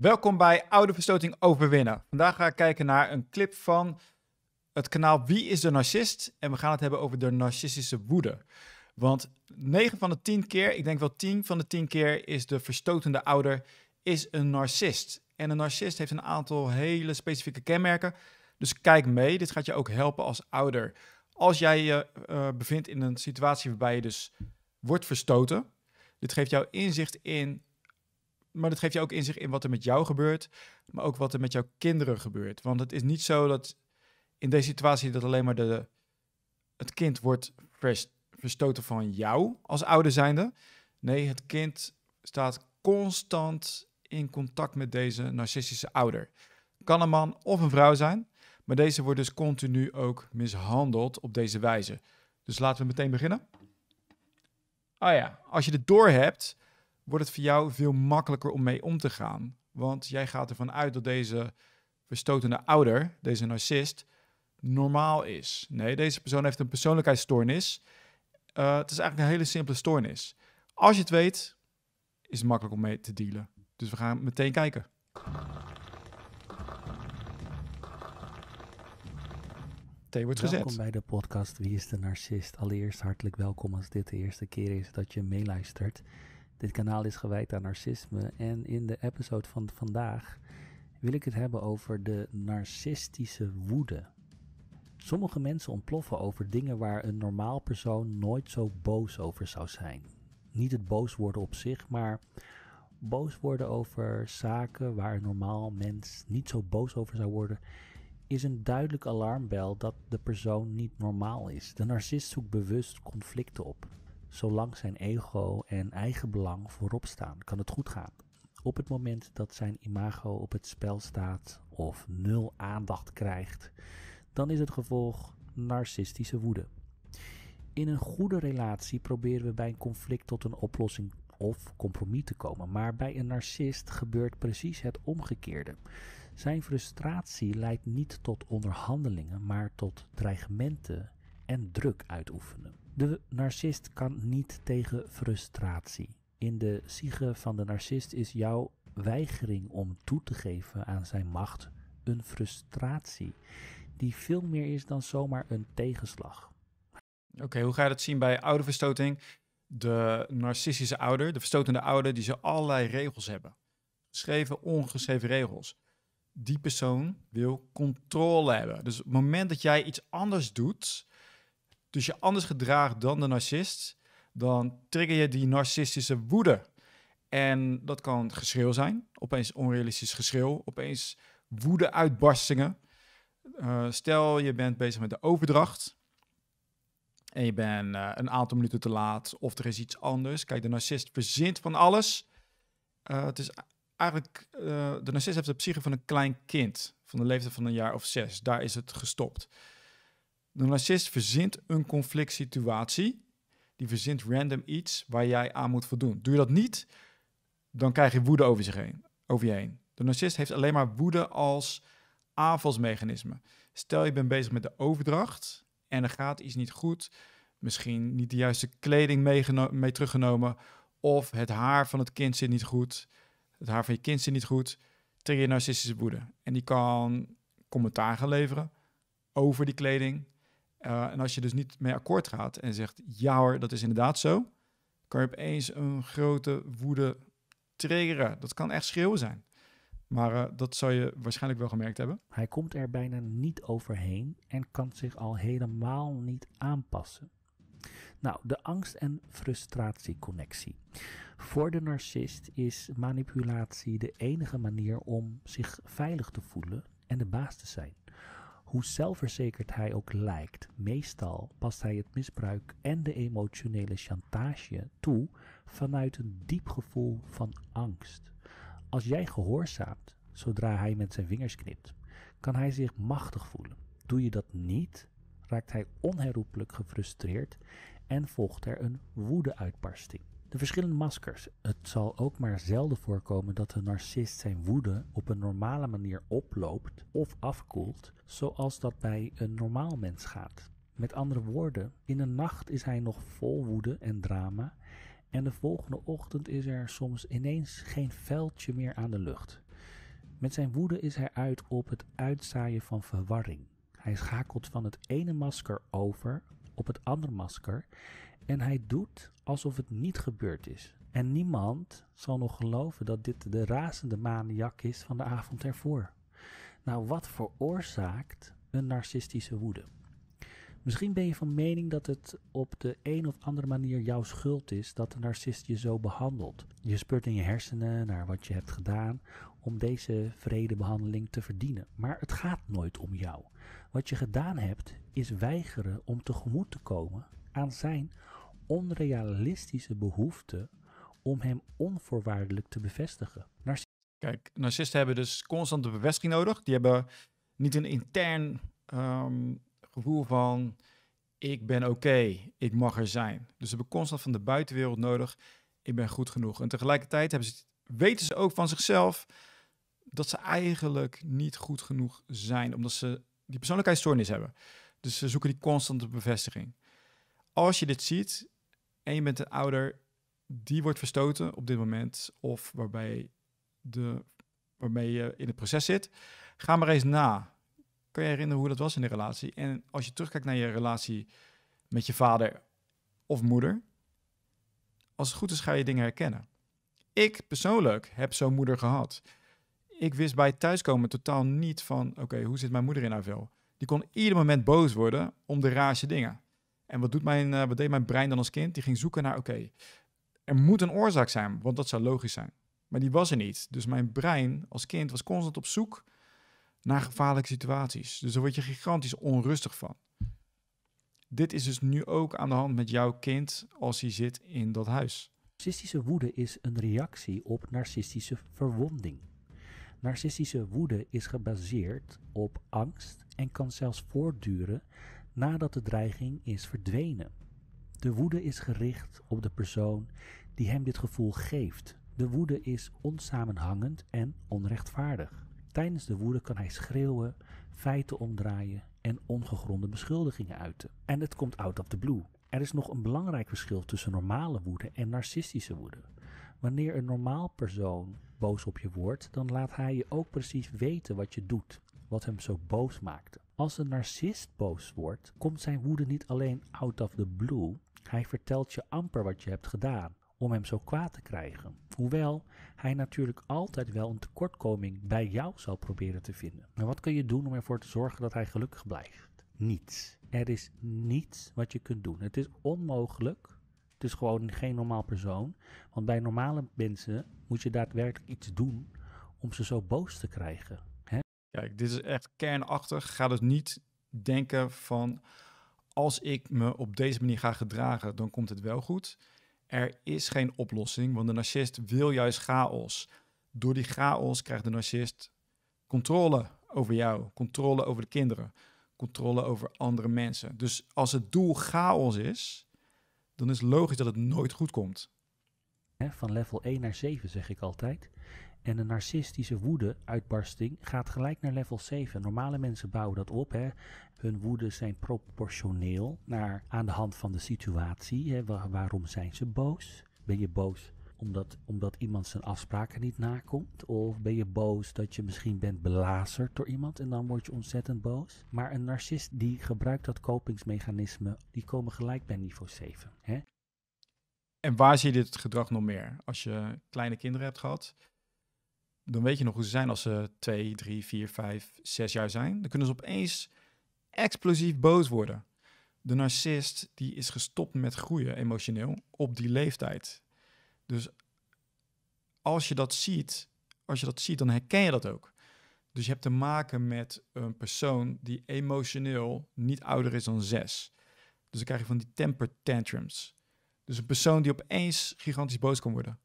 Welkom bij Oude Verstoting Overwinnen. Vandaag ga ik kijken naar een clip van het kanaal Wie is de Narcist? En we gaan het hebben over de narcistische woede. Want 9 van de 10 keer, ik denk wel 10 van de 10 keer, is de verstotende ouder is een narcist. En een narcist heeft een aantal hele specifieke kenmerken. Dus kijk mee, dit gaat je ook helpen als ouder. Als jij je eh, bevindt in een situatie waarbij je dus wordt verstoten, dit geeft jou inzicht in maar dat geeft je ook inzicht in wat er met jou gebeurt, maar ook wat er met jouw kinderen gebeurt. Want het is niet zo dat in deze situatie dat alleen maar de, het kind wordt verstoten van jou als ouder zijnde. Nee, het kind staat constant in contact met deze narcistische ouder. Kan een man of een vrouw zijn, maar deze wordt dus continu ook mishandeld op deze wijze. Dus laten we meteen beginnen. Ah ja, als je dit door hebt, wordt het voor jou veel makkelijker om mee om te gaan. Want jij gaat ervan uit dat deze verstotende ouder, deze narcist, normaal is. Nee, deze persoon heeft een persoonlijkheidsstoornis. Eh, het is eigenlijk een hele simpele stoornis. Als je het weet, is het makkelijk om mee te dealen. Dus we gaan meteen kijken. Thee wordt welkom bij de podcast Wie is de Narcist? Allereerst hartelijk welkom als dit de eerste keer is dat je meeluistert. Dit kanaal is gewijd aan narcisme en in de episode van vandaag wil ik het hebben over de narcistische woede. Sommige mensen ontploffen over dingen waar een normaal persoon nooit zo boos over zou zijn. Niet het boos worden op zich, maar boos worden over zaken waar een normaal mens niet zo boos over zou worden, is een duidelijk alarmbel dat de persoon niet normaal is. De narcist zoekt bewust conflicten op. Zolang zijn ego en eigen belang voorop staan, kan het goed gaan. Op het moment dat zijn imago op het spel staat of nul aandacht krijgt, dan is het gevolg narcistische woede. In een goede relatie proberen we bij een conflict tot een oplossing of compromis te komen. Maar bij een narcist gebeurt precies het omgekeerde. Zijn frustratie leidt niet tot onderhandelingen, maar tot dreigementen en druk uitoefenen. De narcist kan niet tegen frustratie. In de ziege van de narcist is jouw weigering om toe te geven aan zijn macht een frustratie, die veel meer is dan zomaar een tegenslag. Oké, hoe ga je dat zien bij ouderverstoting? De narcistische ouder, de verstotende ouder, die ze allerlei regels hebben. Geschreven, ongeschreven regels. Die persoon wil controle hebben. Dus op het moment dat jij iets anders doet dus je anders gedraagt dan de narcist, dan trigger je die narcistische woede. En dat kan geschreeuw zijn, opeens onrealistisch geschreeuw, opeens woede-uitbarstingen. Eh, stel, je bent bezig met de overdracht en je bent eh, een aantal minuten te laat of er is iets anders. Kijk, de narcist verzint van alles. Eh, het is eigenlijk, de narcist heeft de psyche van een klein kind van de leeftijd van een jaar of zes. Daar is het gestopt. De narcist verzint een conflict situatie. Die verzint random iets waar jij aan moet voldoen. Doe je dat niet, dan krijg je woede over, zich heen, over je heen. De narcist heeft alleen maar woede als aanvalsmechanisme. Stel je bent bezig met de overdracht en er gaat iets niet goed. Misschien niet de juiste kleding mee teruggenomen. Of het haar van het kind zit niet goed. Het haar van je kind zit niet goed. Trigger je narcistische woede. En die kan commentaar gaan leveren over die kleding eh, en als je dus niet mee akkoord gaat en zegt, ja hoor, dat is inderdaad zo, kan je opeens een grote woede triggeren. Dat kan echt schreeuwen zijn. Maar eh, dat zou je waarschijnlijk wel gemerkt hebben. Hij komt er bijna niet overheen en kan zich al helemaal niet aanpassen. Nou, de angst- en frustratieconnectie. Voor de narcist is manipulatie de enige manier om zich veilig te voelen en de baas te zijn. Hoe zelfverzekerd hij ook lijkt, meestal past hij het misbruik en de emotionele chantage toe vanuit een diep gevoel van angst. Als jij gehoorzaamt, zodra hij met zijn vingers knipt, kan hij zich machtig voelen. Doe je dat niet, raakt hij onherroepelijk gefrustreerd en volgt er een woedeuitbarsting. De verschillende maskers. Het zal ook maar zelden voorkomen dat de narcist zijn woede op een normale manier oploopt of afkoelt, zoals dat bij een normaal mens gaat. Met andere woorden, in de nacht is hij nog vol woede en drama en de volgende ochtend is er soms ineens geen veldje meer aan de lucht. Met zijn woede is hij uit op het uitzaaien van verwarring. Hij schakelt van het ene masker over op het andere masker en hij doet alsof het niet gebeurd is. En niemand zal nog geloven dat dit de razende maniak is van de avond ervoor. Nou, wat veroorzaakt een narcistische woede? Misschien ben je van mening dat het op de een of andere manier jouw schuld is dat de narcist je zo behandelt. Je speurt in je hersenen naar wat je hebt gedaan om deze vredebehandeling te verdienen. Maar het gaat nooit om jou. Wat je gedaan hebt is weigeren om tegemoet te komen aan zijn onrealistische behoefte om hem onvoorwaardelijk te bevestigen. Narc Kijk, narcisten hebben dus constante bevestiging nodig. Die hebben niet een intern ehm, gevoel van ik ben oké, ik mag er zijn. Dus ze hebben constant van de buitenwereld nodig, ik ben goed genoeg. En tegelijkertijd hebben ze, weten ze ook van zichzelf dat ze eigenlijk niet goed genoeg zijn, omdat ze die persoonlijkheidsstoornis hebben. Dus ze zoeken die constante bevestiging. Als je dit ziet, en je bent een ouder die wordt verstoten op dit moment of waarbij, de, waarbij je in het proces zit, ga maar eens na. Kan je herinneren hoe dat was in de relatie? En als je terugkijkt naar je relatie met je vader of moeder, als het goed is ga je dingen herkennen. Ik persoonlijk heb zo'n moeder gehad. Ik wist bij thuiskomen totaal niet van, oké, hoe zit mijn moeder in haar vel? Die kon ieder moment boos worden om de raarste dingen. En wat, doet mijn, eh, wat deed mijn brein dan als kind? Die ging zoeken naar, oké, er moet een oorzaak zijn, want dat zou logisch zijn. Maar die was er niet. Dus mijn brein als kind was constant op zoek naar gevaarlijke situaties. Dus daar word je gigantisch onrustig van. Dit is dus nu ook aan de hand met jouw kind als hij zit in dat huis. Narcistische woede is een reactie op narcistische verwonding. Narcistische woede is gebaseerd op angst en kan zelfs voortduren nadat de dreiging is verdwenen. De woede is gericht op de persoon die hem dit gevoel geeft. De woede is onsamenhangend en onrechtvaardig. Tijdens de woede kan hij schreeuwen, feiten omdraaien en ongegronde beschuldigingen uiten. En het komt out of the blue. Er is nog een belangrijk verschil tussen normale woede en narcistische woede. Wanneer een normaal persoon boos op je wordt, dan laat hij je ook precies weten wat je doet, wat hem zo boos maakte. Als een narcist boos wordt, komt zijn woede niet alleen out of the blue, hij vertelt je amper wat je hebt gedaan om hem zo kwaad te krijgen. Hoewel hij natuurlijk altijd wel een tekortkoming bij jou zal proberen te vinden. Maar wat kun je doen om ervoor te zorgen dat hij gelukkig blijft? Niets. Er is niets wat je kunt doen. Het is onmogelijk. Het is gewoon geen normaal persoon. Want bij normale mensen moet je daadwerkelijk iets doen om ze zo boos te krijgen. Kijk, dit is echt kernachtig. Ga dus niet denken van als ik me op deze manier ga gedragen, dan komt het wel goed. Er is geen oplossing, want de narcist wil juist chaos. Door die chaos krijgt de narcist controle over jou, controle over de kinderen, controle over andere mensen. Dus als het doel chaos is, dan is logisch dat het nooit goed komt. Van level 1 naar 7 zeg ik altijd. En een narcistische woede-uitbarsting gaat gelijk naar level 7. Normale mensen bouwen dat op. Hè. Hun woede zijn proportioneel naar, aan de hand van de situatie. Hè. waarom zijn ze boos? Ben je boos omdat, omdat iemand zijn afspraken niet nakomt? Of ben je boos dat je misschien bent belazerd door iemand en dan word je ontzettend boos? Maar een narcist die gebruikt dat kopingsmechanisme, die komen gelijk bij niveau 7. Hè? En waar zie je dit gedrag nog meer? Als je kleine kinderen hebt gehad, dan weet je nog hoe ze zijn als ze twee, drie, vier, vijf, zes jaar zijn. Dan kunnen ze opeens explosief boos worden. De narcist die is gestopt met groeien emotioneel op die leeftijd. Dus als je dat ziet, als je dat ziet, dan herken je dat ook. Dus je hebt te maken met een persoon die emotioneel niet ouder is dan zes. Dus dan krijg je van die temper tantrums. Dus een persoon die opeens gigantisch boos kan worden.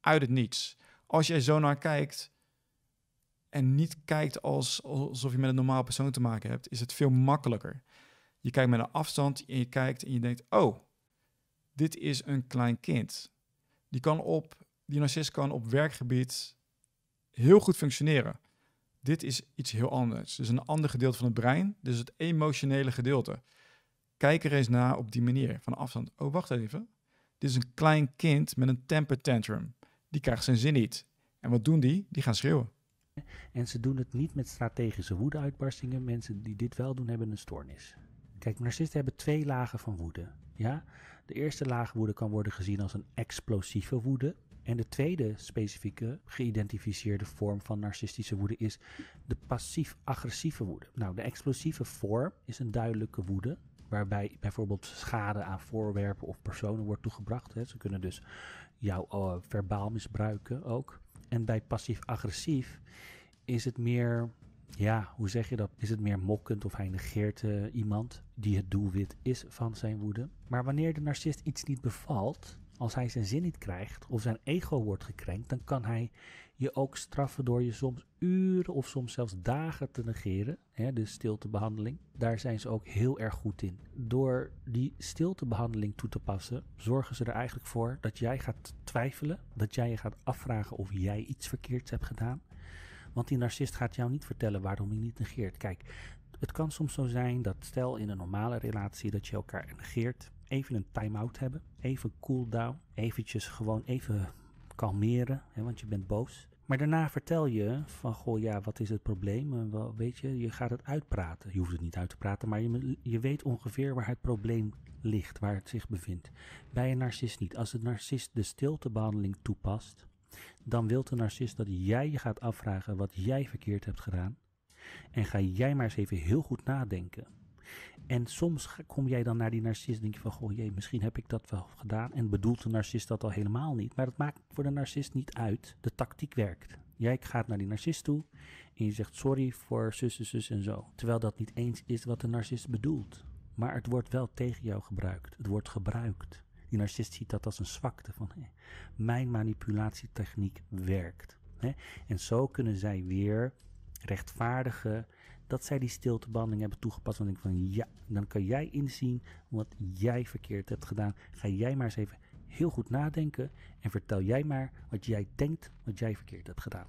Uit het niets als jij zo naar kijkt en niet kijkt als, alsof je met een normaal persoon te maken hebt, is het veel makkelijker. Je kijkt met een afstand en je kijkt en je denkt, oh, dit is een klein kind. Die, kan op, die narcist kan op werkgebied heel goed functioneren. Dit is iets heel anders. is een ander gedeelte van het brein, dus het emotionele gedeelte. Kijk er eens naar op die manier, van afstand. Oh, wacht even. Dit is een klein kind met een temper tantrum die krijgen zijn zin niet. En wat doen die? Die gaan schreeuwen. En ze doen het niet met strategische woedeuitbarstingen. Mensen die dit wel doen, hebben een stoornis. Kijk, narcisten hebben twee lagen van woede. Ja? De eerste laag woede kan worden gezien als een explosieve woede. En de tweede specifieke geïdentificeerde vorm van narcistische woede is de passief-agressieve woede. Nou, de explosieve vorm is een duidelijke woede waarbij bijvoorbeeld schade aan voorwerpen of personen wordt toegebracht. Hè. Ze kunnen dus jou eh, verbaal misbruiken ook. En bij passief-agressief is het meer, ja, hoe zeg je dat? Is het meer mokkend of hij negeert eh, iemand die het doelwit is van zijn woede. Maar wanneer de narcist iets niet bevalt, als hij zijn zin niet krijgt of zijn ego wordt gekrenkt, dan kan hij je ook straffen door je soms uren of soms zelfs dagen te negeren. Hè, de stiltebehandeling. Daar zijn ze ook heel erg goed in. Door die stiltebehandeling toe te passen, zorgen ze er eigenlijk voor dat jij gaat twijfelen. Dat jij je gaat afvragen of jij iets verkeerds hebt gedaan. Want die narcist gaat jou niet vertellen waarom hij niet negeert. Kijk, het kan soms zo zijn dat stel in een normale relatie dat je elkaar negeert even een time-out hebben. Even cool down. Eventjes gewoon even kalmeren, hè, want je bent boos. Maar daarna vertel je van, goh ja, wat is het probleem? Weet je, je gaat het uitpraten. Je hoeft het niet uit te praten, maar je, je weet ongeveer waar het probleem ligt, waar het zich bevindt. Bij een narcist niet. Als de narcist de stiltebehandeling toepast, dan wil de narcist dat jij je gaat afvragen wat jij verkeerd hebt gedaan. En ga jij maar eens even heel goed nadenken. En soms kom jij dan naar die narcist en denk je van, goh jee, misschien heb ik dat wel gedaan. En bedoelt de narcist dat al helemaal niet. Maar dat maakt voor de narcist niet uit. De tactiek werkt. Jij gaat naar die narcist toe en je zegt sorry voor zus, en zus en zo. Terwijl dat niet eens is wat de narcist bedoelt. Maar het wordt wel tegen jou gebruikt. Het wordt gebruikt. Die narcist ziet dat als een zwakte van hé, mijn manipulatietechniek werkt. En zo kunnen zij weer rechtvaardigen dat zij die stiltebanding hebben toegepast. Want ik van ja, dan kan jij inzien wat jij verkeerd hebt gedaan. Ga jij maar eens even heel goed nadenken en vertel jij maar wat jij denkt wat jij verkeerd hebt gedaan.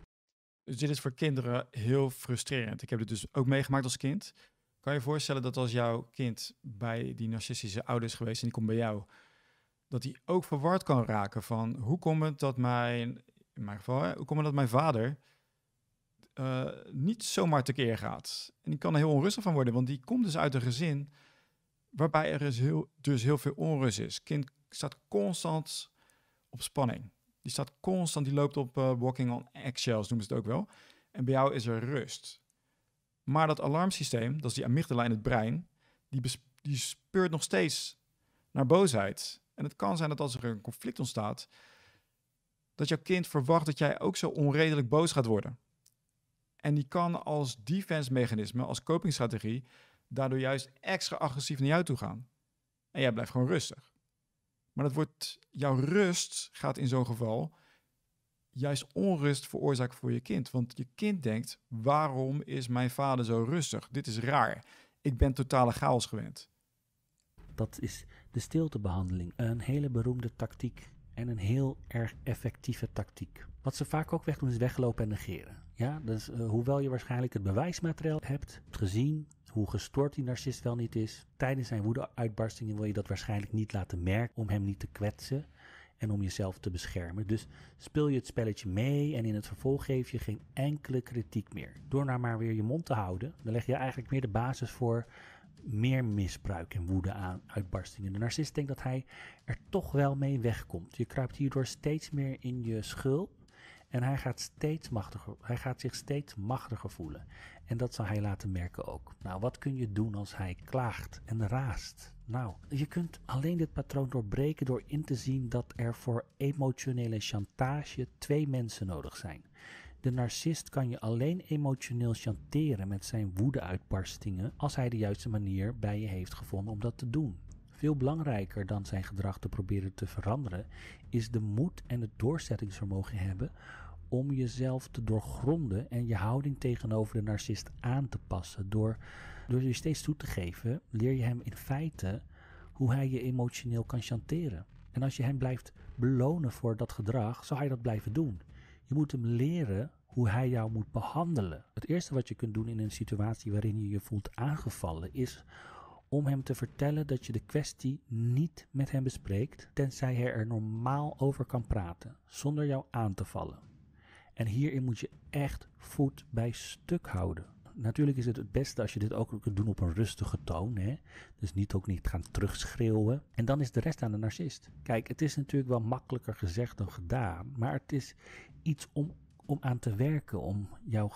Dus dit is voor kinderen heel frustrerend. Ik heb dit dus ook meegemaakt als kind. Kan je je voorstellen dat als jouw kind bij die narcistische ouders geweest en die komt bij jou, dat hij ook verward kan raken van hoe komt het dat mijn, in mijn geval, hoe komt het dat mijn vader eh, niet zomaar tekeer gaat. En die kan er heel onrustig van worden, want die komt dus uit een gezin waarbij er is heel, dus heel veel onrust is. Kind staat constant op spanning. Die staat constant, die loopt op eh, walking on eggshells, noemen ze het ook wel. En bij jou is er rust. Maar dat alarmsysteem, dat is die amygdala in het brein, die, die speurt nog steeds naar boosheid. En het kan zijn dat als er een conflict ontstaat, dat jouw kind verwacht dat jij ook zo onredelijk boos gaat worden. En die kan als defense mechanisme, als copingstrategie, daardoor juist extra agressief naar jou toe gaan. En jij blijft gewoon rustig. Maar dat wordt, jouw rust gaat in zo'n geval juist onrust veroorzaken voor je kind. Want je kind denkt, waarom is mijn vader zo rustig? Dit is raar. Ik ben totale chaos gewend. Dat is de stiltebehandeling. Een hele beroemde tactiek en een heel erg effectieve tactiek. Wat ze vaak ook wegdoen is weglopen en negeren. Ja, dus, hoewel je waarschijnlijk het bewijsmateriaal hebt gezien, hoe gestoord die narcist wel niet is, tijdens zijn woedeuitbarstingen wil je dat waarschijnlijk niet laten merken om hem niet te kwetsen en om jezelf te beschermen. Dus speel je het spelletje mee en in het vervolg geef je geen enkele kritiek meer. Door nou maar weer je mond te houden, dan leg je eigenlijk meer de basis voor meer misbruik en woede uitbarstingen. De narcist denkt dat hij er toch wel mee wegkomt. Je kruipt hierdoor steeds meer in je schuld en hij gaat, steeds machtiger, hij gaat zich steeds machtiger voelen. En dat zal hij laten merken ook. Nou, wat kun je doen als hij klaagt en raast? Nou, je kunt alleen dit patroon doorbreken door in te zien dat er voor emotionele chantage twee mensen nodig zijn. De narcist kan je alleen emotioneel chanteren met zijn woedeuitbarstingen als hij de juiste manier bij je heeft gevonden om dat te doen. Veel belangrijker dan zijn gedrag te proberen te veranderen, is de moed en het doorzettingsvermogen hebben om jezelf te doorgronden en je houding tegenover de narcist aan te passen. Door, door je steeds toe te geven, leer je hem in feite hoe hij je emotioneel kan chanteren. En als je hem blijft belonen voor dat gedrag, zal hij dat blijven doen. Je moet hem leren hoe hij jou moet behandelen. Het eerste wat je kunt doen in een situatie waarin je je voelt aangevallen is om hem te vertellen dat je de kwestie niet met hem bespreekt, tenzij hij er normaal over kan praten, zonder jou aan te vallen. En hierin moet je echt voet bij stuk houden. Natuurlijk is het het beste als je dit ook kunt doen op een rustige toon. Hè? Dus niet ook niet gaan terugschreeuwen. En dan is de rest aan de narcist. Kijk, het is natuurlijk wel makkelijker gezegd dan gedaan. Maar het is iets om, om aan te werken. Om jouw.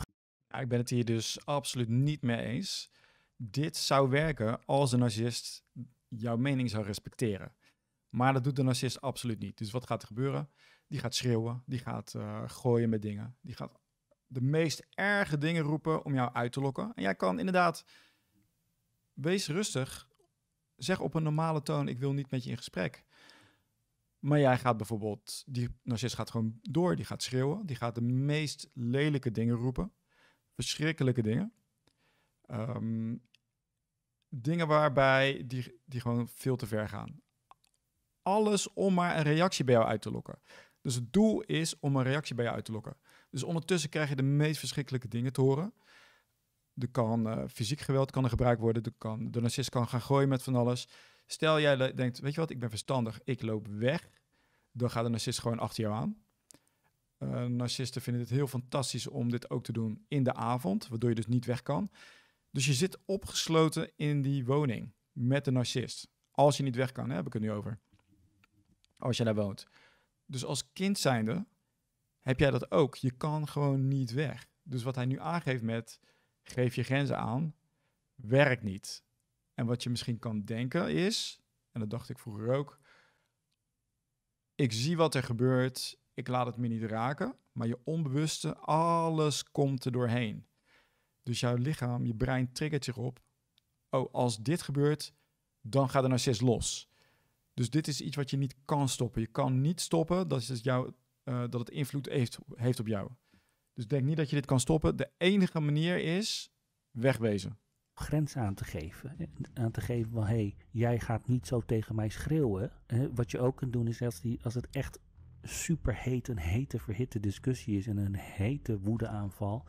Ja, ik ben het hier dus absoluut niet mee eens. Dit zou werken als de narcist jouw mening zou respecteren. Maar dat doet de narcist absoluut niet. Dus wat gaat er gebeuren? Die gaat schreeuwen, die gaat eh, gooien met dingen, die gaat de meest erge dingen roepen om jou uit te lokken. En jij kan inderdaad, wees rustig, zeg op een normale toon, ik wil niet met je in gesprek. Maar jij gaat bijvoorbeeld, die narcist gaat gewoon door, die gaat schreeuwen, die gaat de meest lelijke dingen roepen, verschrikkelijke dingen. Ehm, dingen waarbij die, die gewoon veel te ver gaan. Alles om maar een reactie bij jou uit te lokken. Dus het doel is om een reactie bij je uit te lokken. Dus ondertussen krijg je de meest verschrikkelijke dingen te horen. Er kan eh, fysiek geweld kan er gebruikt worden. Er kan, de narcist kan gaan gooien met van alles. Stel jij denkt, weet je wat, ik ben verstandig, ik loop weg. Dan gaat de narcist gewoon achter jou aan. Eh, narcisten vinden het heel fantastisch om dit ook te doen in de avond, waardoor je dus niet weg kan. Dus je zit opgesloten in die woning met de narcist. Als je niet weg kan, hè, heb ik het nu over. Als je daar woont. Dus als kind zijnde heb jij dat ook. Je kan gewoon niet weg. Dus wat hij nu aangeeft met geef je grenzen aan, werkt niet. En wat je misschien kan denken is, en dat dacht ik vroeger ook, ik zie wat er gebeurt, ik laat het me niet raken, maar je onbewuste, alles komt er doorheen. Dus jouw lichaam, je brein triggert zich op, oh, als dit gebeurt, dan gaat de narcist los. Dus dit is iets wat je niet kan stoppen. Je kan niet stoppen dat, is jou, eh, dat het invloed heeft, heeft op jou. Dus denk niet dat je dit kan stoppen. De enige manier is wegwezen. Grens aan te geven. Aan te geven van hé, hey, jij gaat niet zo tegen mij schreeuwen. wat je ook kunt doen is als, die, als het echt super een hete verhitte discussie is en een hete woedeaanval.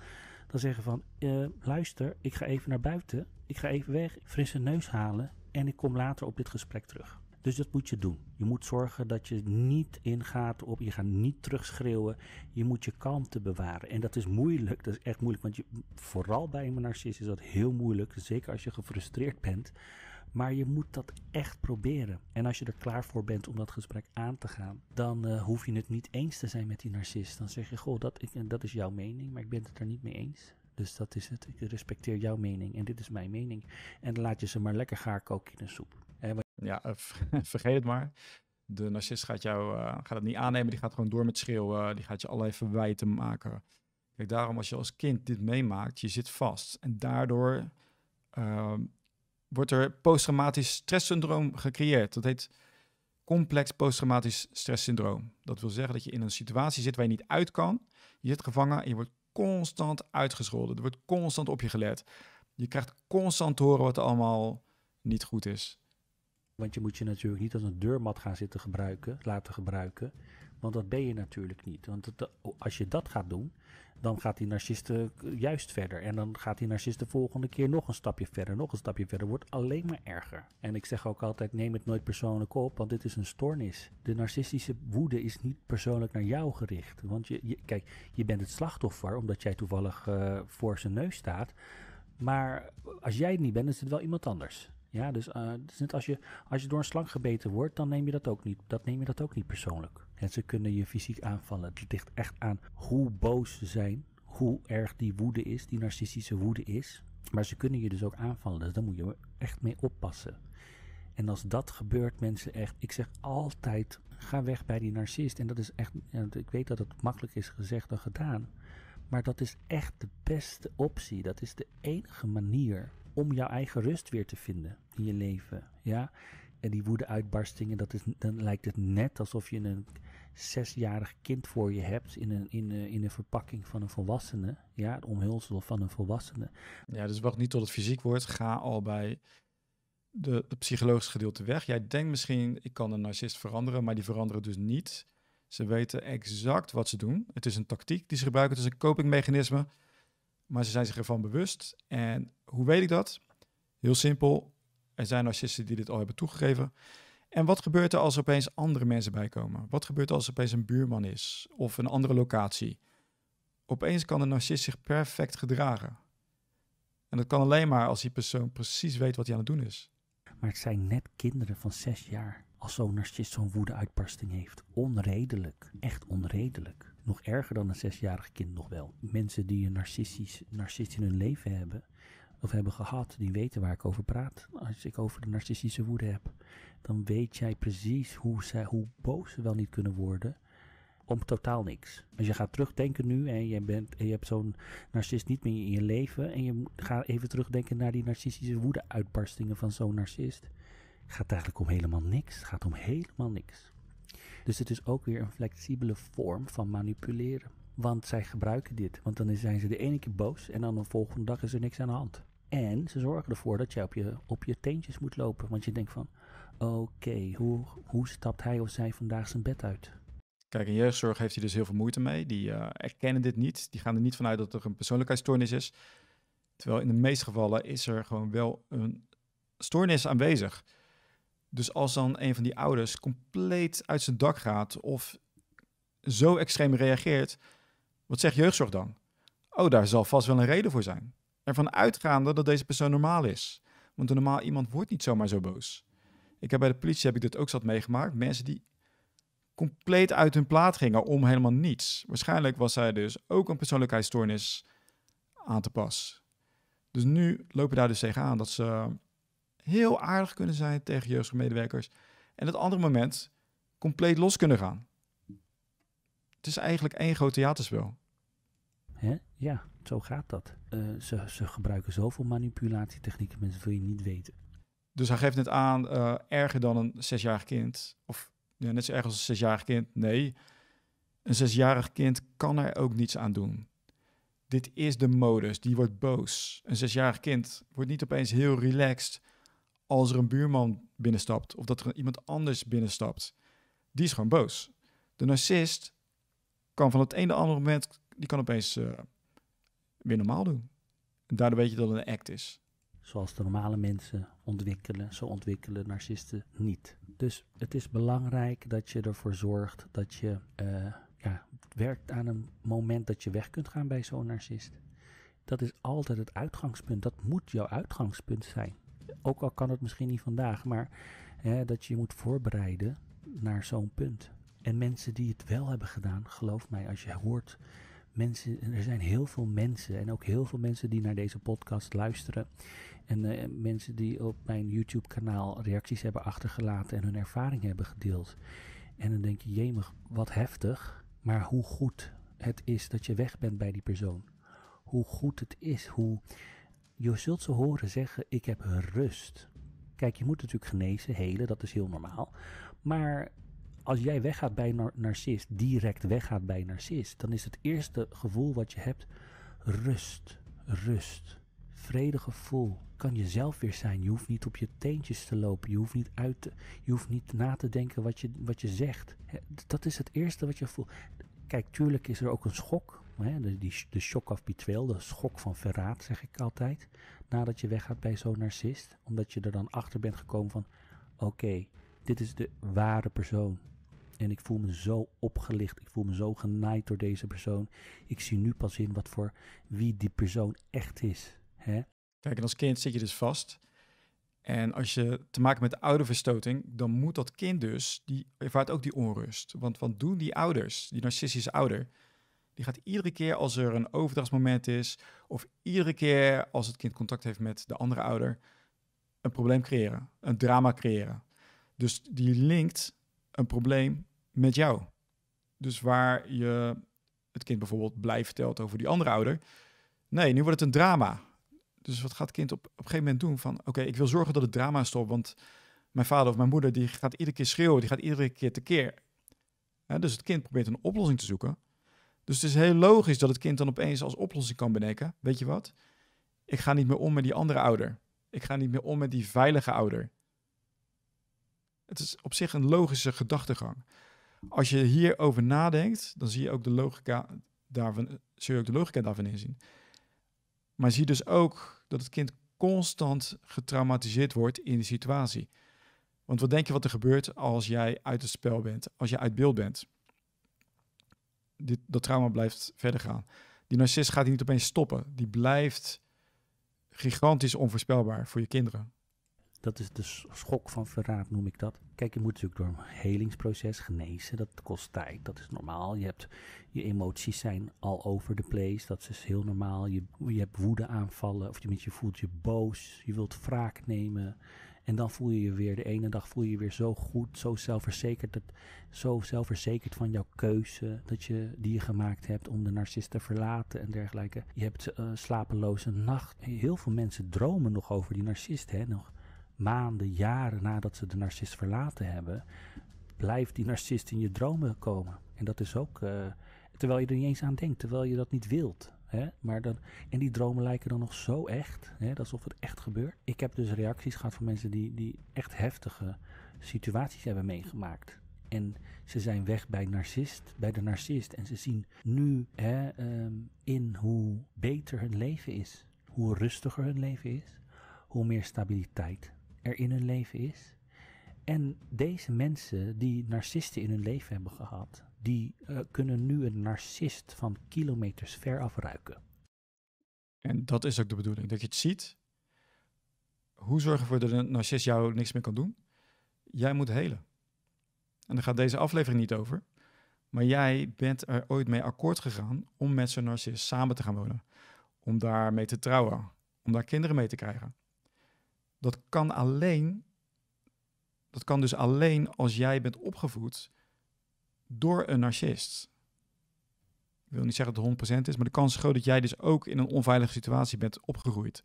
Dan zeggen van eh, luister, ik ga even naar buiten. Ik ga even weg, frisse neus halen en ik kom later op dit gesprek terug. Dus dat moet je doen. Je moet zorgen dat je niet ingaat op, je gaat niet terugschreeuwen. Je moet je kalmte bewaren. En dat is moeilijk, dat is echt moeilijk. Want je, vooral bij een narcist is dat heel moeilijk. Zeker als je gefrustreerd bent. Maar je moet dat echt proberen. En als je er klaar voor bent om dat gesprek aan te gaan, dan eh, hoef je het niet eens te zijn met die narcist. Dan zeg je, goh, dat, ik, eh, dat is jouw mening, maar ik ben het er niet mee eens. Dus dat is het. Ik respecteer jouw mening en dit is mijn mening. En dan laat je ze maar lekker gaar koken in een soep ja, eh, vergeet het maar. De narcist gaat, jou, eh, gaat het niet aannemen, die gaat gewoon door met schreeuwen, die gaat je allerlei verwijten maken. Kijk, daarom als je als kind dit meemaakt, je zit vast. En daardoor ehm, wordt er posttraumatisch stresssyndroom gecreëerd. Dat heet complex posttraumatisch stresssyndroom. Dat wil zeggen dat je in een situatie zit waar je niet uit kan. Je zit gevangen en je wordt constant uitgescholden. Er wordt constant op je gelet. Je krijgt constant te horen wat er allemaal niet goed is. Want je moet je natuurlijk niet als een deurmat gaan zitten gebruiken, laten gebruiken. Want dat ben je natuurlijk niet. Want als je dat gaat doen, dan gaat die narcist eh, juist verder. En dan gaat die narcist de volgende keer nog een stapje verder, nog een stapje verder. Wordt alleen maar erger. En ik zeg ook altijd, neem het nooit persoonlijk op, want dit is een stoornis. De narcistische woede is niet persoonlijk naar jou gericht. Want je, kijk, je bent het slachtoffer omdat jij toevallig eh, voor zijn neus staat. Maar als jij het niet bent, is het wel iemand anders. Ja, dus eh, net als je, als je door een slang gebeten wordt, dan neem je dat ook niet, dat neem je dat ook niet persoonlijk. En ze kunnen je fysiek aanvallen. Het ligt echt aan hoe boos ze zijn, hoe erg die woede is, die narcistische woede is. Maar ze kunnen je dus ook aanvallen, dus daar moet je echt mee oppassen. En als dat gebeurt, mensen echt, ik zeg altijd, ga weg bij die narcist. En dat is echt, ik weet dat het makkelijk is gezegd dan gedaan. Maar dat is echt de beste optie. Dat is de enige manier om jouw eigen rust weer te vinden in je leven. Ja? En die woede-uitbarstingen, dat is, dan lijkt het net alsof je een zesjarig kind voor je hebt in een, in, eh, in een verpakking van een volwassene. Ja, het omhulsel van een volwassene. Ja, dus wacht niet tot het fysiek wordt. Ga al bij de, het psychologische gedeelte weg. Jij denkt misschien, ik kan een narcist veranderen, maar die veranderen dus niet. Ze weten exact wat ze doen. Het is een tactiek die ze gebruiken. Het is een copingmechanisme maar ze zijn zich ervan bewust. En hoe weet ik dat? Heel simpel, er zijn narcisten die dit al hebben toegegeven. En wat gebeurt er als er opeens andere mensen bijkomen? Wat gebeurt er als er opeens een buurman is of een andere locatie? Opeens kan een narcist zich perfect gedragen. En dat kan alleen maar als die persoon precies weet wat hij aan het doen is. Maar het zijn net kinderen van zes jaar. Als zo'n narcist zo'n woede-uitbarsting heeft. Onredelijk. Echt onredelijk nog erger dan een zesjarig kind nog wel. Mensen die een narcistisch, narcist in hun leven hebben, of hebben gehad, die weten waar ik over praat. Als ik over de narcistische woede heb, dan weet jij precies hoe, zij, hoe boos ze wel niet kunnen worden om totaal niks. Als dus je gaat terugdenken nu en je, bent, en je hebt zo'n narcist niet meer in je leven en je gaat even terugdenken naar die narcistische woede-uitbarstingen van zo'n narcist, gaat het eigenlijk om helemaal niks. Het gaat om helemaal niks. Dus het is ook weer een flexibele vorm van manipuleren. Want zij gebruiken dit, want dan zijn ze de ene keer boos en dan de volgende dag is er niks aan de hand. En ze zorgen ervoor dat jij op je, op je teentjes moet lopen. Want je denkt van, oké, hoe, hoe stapt hij of zij vandaag zijn bed uit? Kijk, in jeugdzorg heeft hij dus heel veel moeite mee. Die eh, erkennen dit niet. Die gaan er niet vanuit dat er een persoonlijkheidsstoornis is. Terwijl in de meeste gevallen is er gewoon wel een stoornis aanwezig. Dus als dan een van die ouders compleet uit zijn dak gaat of zo extreem reageert, wat zegt jeugdzorg dan? Oh, daar zal vast wel een reden voor zijn. Ervan uitgaande dat deze persoon normaal is. Want een normaal iemand wordt niet zomaar zo boos. Ik heb bij de politie heb ik dit ook zat meegemaakt. Mensen die compleet uit hun plaat gingen om helemaal niets. Waarschijnlijk was zij dus ook een persoonlijkheidsstoornis aan te pas. Dus nu lopen daar dus tegenaan dat ze heel aardig kunnen zijn tegen jeugdige medewerkers. En het andere moment compleet los kunnen gaan. Het is eigenlijk één groot theaterspel. Hè? Ja, zo gaat dat. Eh, ze, ze gebruiken zoveel manipulatietechnieken, mensen wil je niet weten. Dus hij geeft net aan, eh, erger dan een zesjarig kind. Of ja, net zo erg als een zesjarig kind. Nee, een zesjarig kind kan er ook niets aan doen. Dit is de modus, die wordt boos. Een zesjarig kind wordt niet opeens heel relaxed als er een buurman binnenstapt of dat er iemand anders binnenstapt. Die is gewoon boos. De narcist kan van het ene naar andere moment, die kan opeens eh, weer normaal doen. En daardoor weet je dat het een act is. Zoals de normale mensen ontwikkelen, zo ontwikkelen narcisten niet. Dus het is belangrijk dat je ervoor zorgt dat je eh, ja, werkt aan een moment dat je weg kunt gaan bij zo'n narcist. Dat is altijd het uitgangspunt. Dat moet jouw uitgangspunt zijn ook al kan het misschien niet vandaag, maar hè, dat je je moet voorbereiden naar zo'n punt. En mensen die het wel hebben gedaan, geloof mij, als je hoort mensen, er zijn heel veel mensen en ook heel veel mensen die naar deze podcast luisteren. En eh, mensen die op mijn YouTube-kanaal reacties hebben achtergelaten en hun ervaring hebben gedeeld. En dan denk je, jemig, wat heftig, maar hoe goed het is dat je weg bent bij die persoon. Hoe goed het is, hoe je zult ze horen zeggen: Ik heb rust. Kijk, je moet natuurlijk genezen, helen, dat is heel normaal. Maar als jij weggaat bij een narcist, direct weggaat bij een narcist, dan is het eerste gevoel wat je hebt rust, rust, vredig gevoel. Kan zelf weer zijn. Je hoeft niet op je teentjes te lopen. Je hoeft niet, uit te, je hoeft niet na te denken wat je, wat je zegt. Dat is het eerste wat je voelt. Kijk, tuurlijk is er ook een schok de, de shock of betrayal, de schok van verraad zeg ik altijd. Nadat je weggaat bij zo'n narcist. Omdat je er dan achter bent gekomen van, oké, dit is de ware persoon. En ik voel me zo opgelicht. Ik voel me zo genaaid door deze persoon. Ik zie nu pas in wat voor wie die persoon echt is. Hè? Kijk, en als kind zit je dus vast. En als je te maken hebt met ouderverstoting, dan moet dat kind dus, die ervaart ook die onrust. Want wat doen die ouders, die narcistische ouder? Die gaat iedere keer als er een overdrachtsmoment is, of iedere keer als het kind contact heeft met de andere ouder, een probleem creëren, een drama creëren. Dus die linkt een probleem met jou. Dus waar je het kind bijvoorbeeld blij vertelt over die andere ouder. Nee, nu wordt het een drama. Dus wat gaat het kind op, op een gegeven moment doen? Van oké, ik wil zorgen dat het drama stopt, want mijn vader of mijn moeder die gaat iedere keer schreeuwen, die gaat iedere keer tekeer. Ja, dus het kind probeert een oplossing te zoeken dus het is heel logisch dat het kind dan opeens als oplossing kan bedenken: weet je wat? Ik ga niet meer om met die andere ouder. Ik ga niet meer om met die veilige ouder. Het is op zich een logische gedachtegang. Als je hierover nadenkt, dan zie je ook de logica daarvan, zul je ook de logica daarvan inzien. Maar zie dus ook dat het kind constant getraumatiseerd wordt in die situatie. Want wat denk je wat er gebeurt als jij uit het spel bent, als je uit beeld bent? dit, dat trauma blijft verder gaan. Die narcist gaat niet opeens stoppen. Die blijft gigantisch onvoorspelbaar voor je kinderen. Dat is de schok van verraad, noem ik dat. Kijk, je moet natuurlijk door een helingsproces genezen. Dat kost tijd, dat is normaal. Je, hebt, je emoties zijn al over the place, dat is heel normaal. Je, je hebt aanvallen. of met je voelt je boos. Je wilt wraak nemen. En dan voel je je weer, de ene dag voel je je weer zo goed, zo zelfverzekerd, dat, zo zelfverzekerd van jouw keuze dat je, die je gemaakt hebt om de narcist te verlaten en dergelijke. Je hebt uh, slapeloze nacht. Heel veel mensen dromen nog over die narcist, hè, nog maanden, jaren nadat ze de narcist verlaten hebben, blijft die narcist in je dromen komen. En dat is ook, eh, terwijl je er niet eens aan denkt, terwijl je dat niet wilt. Hè? Maar dan, en die dromen lijken dan nog zo echt, hè? alsof het echt gebeurt. Ik heb dus reacties gehad van mensen die, die echt heftige situaties hebben meegemaakt. En ze zijn weg bij, narcist, bij de narcist. En ze zien nu hè, ehm, in hoe beter hun leven is. Hoe rustiger hun leven is. Hoe meer stabiliteit er in hun leven is. En deze mensen die narcisten in hun leven hebben gehad, die eh, kunnen nu een narcist van kilometers ver afruiken. En dat is ook de bedoeling, dat je het ziet. Hoe zorgen we ervoor dat een narcist jou niks meer kan doen? Jij moet helen. En daar gaat deze aflevering niet over. Maar jij bent er ooit mee akkoord gegaan om met zo'n narcist samen te gaan wonen. Om daarmee te trouwen. Om daar kinderen mee te krijgen. Dat kan alleen. Dat kan dus alleen als jij bent opgevoed door een narcist. Ik wil niet zeggen dat het 100% is, maar de kans is groot dat jij dus ook in een onveilige situatie bent opgegroeid.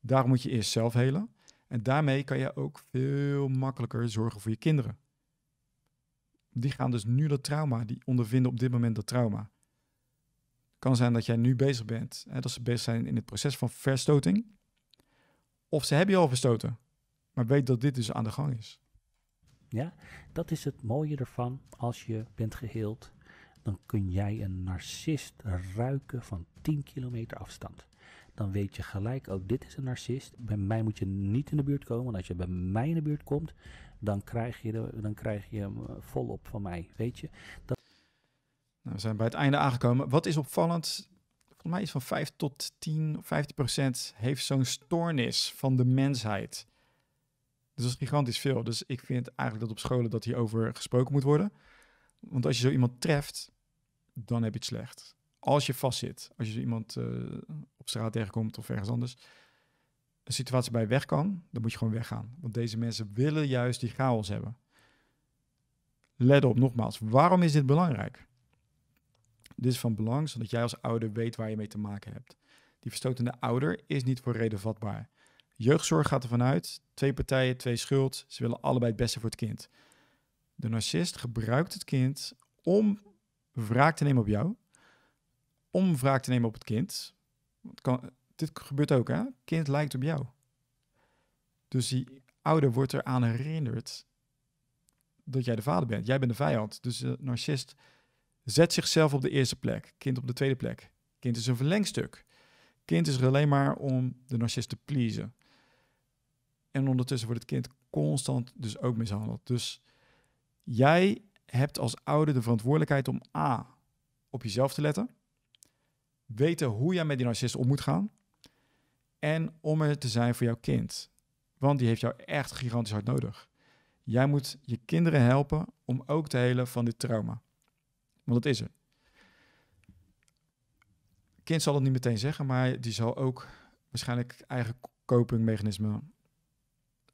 Daarom moet je eerst zelf helen. En daarmee kan je ook veel makkelijker zorgen voor je kinderen. Die gaan dus nu dat trauma, die ondervinden op dit moment dat trauma. Kan zijn dat jij nu bezig bent, hè, dat ze bezig zijn in het proces van verstoting. Of ze hebben je al verstoten, maar weet dat dit dus aan de gang is. Ja, dat is het mooie ervan. Als je bent geheeld, dan kun jij een narcist ruiken van 10 kilometer afstand. Dan weet je gelijk ook, oh, dit is een narcist. Bij mij moet je niet in de buurt komen, want als je bij mij in de buurt komt, dan krijg je, dan krijg je hem eh, volop van mij. Weet je? Dat... Nou, we zijn bij het einde aangekomen. Wat is opvallend? Volgens mij is van 5 tot 10 15 procent heeft zo'n stoornis van de mensheid. Dus dat is gigantisch veel. Dus ik vind eigenlijk dat op scholen dat hierover gesproken moet worden. Want als je zo iemand treft, dan heb je het slecht. Als je vastzit, als je zo iemand eh, op straat tegenkomt of ergens anders, een situatie bij weg kan, dan moet je gewoon weggaan. Want deze mensen willen juist die chaos hebben. Let op, nogmaals, waarom is dit belangrijk? Dit is van belang, zodat jij als ouder weet waar je mee te maken hebt. Die verstotende ouder is niet voor reden vatbaar. Jeugdzorg gaat ervan uit, twee partijen, twee schuld, ze willen allebei het beste voor het kind. De narcist gebruikt het kind om wraak te nemen op jou, om wraak te nemen op het kind. kan, dit gebeurt ook, hè? Kind lijkt op jou. Dus die ouder wordt eraan herinnerd dat jij de vader bent. Jij bent de vijand. Dus de narcist zet zichzelf op de eerste plek, kind op de tweede plek. Kind is een verlengstuk. Kind is er alleen maar om de narcist te pleasen. En ondertussen wordt het kind constant dus ook mishandeld. Dus jij hebt als ouder de verantwoordelijkheid om A. op jezelf te letten. Weten hoe jij met die narcist om moet gaan. En om er te zijn voor jouw kind. Want die heeft jou echt gigantisch hard nodig. Jij moet je kinderen helpen om ook te helen van dit trauma. Want dat is er. Kind zal het niet meteen zeggen, maar die zal ook waarschijnlijk eigen copingmechanismen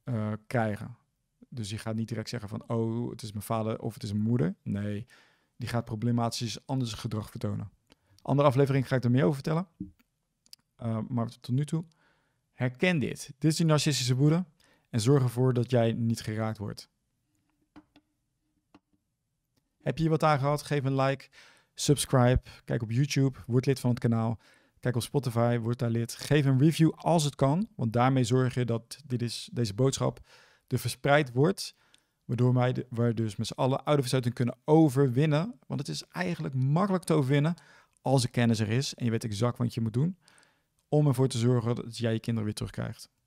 eh, krijgen. Dus je gaat niet direct zeggen van, oh, het is mijn vader of het is mijn moeder. Nee, die gaat problematisch anders gedrag vertonen. Andere aflevering ga ik er meer over vertellen. Eh, maar tot nu toe, herken dit. Dit is die narcistische woede en zorg ervoor dat jij niet geraakt wordt. Heb je hier wat aan gehad? Geef een like, subscribe, kijk op YouTube, word lid van het kanaal. Kijk op Spotify, word daar lid. Geef een review als het kan, want daarmee zorg je dat dit is, deze boodschap er verspreid wordt. Waardoor wij dus met z'n allen ouderversluiting kunnen overwinnen. Want het is eigenlijk makkelijk te overwinnen als er kennis er is en je weet exact wat je moet doen. Om ervoor te zorgen dat jij je kinderen weer terugkrijgt.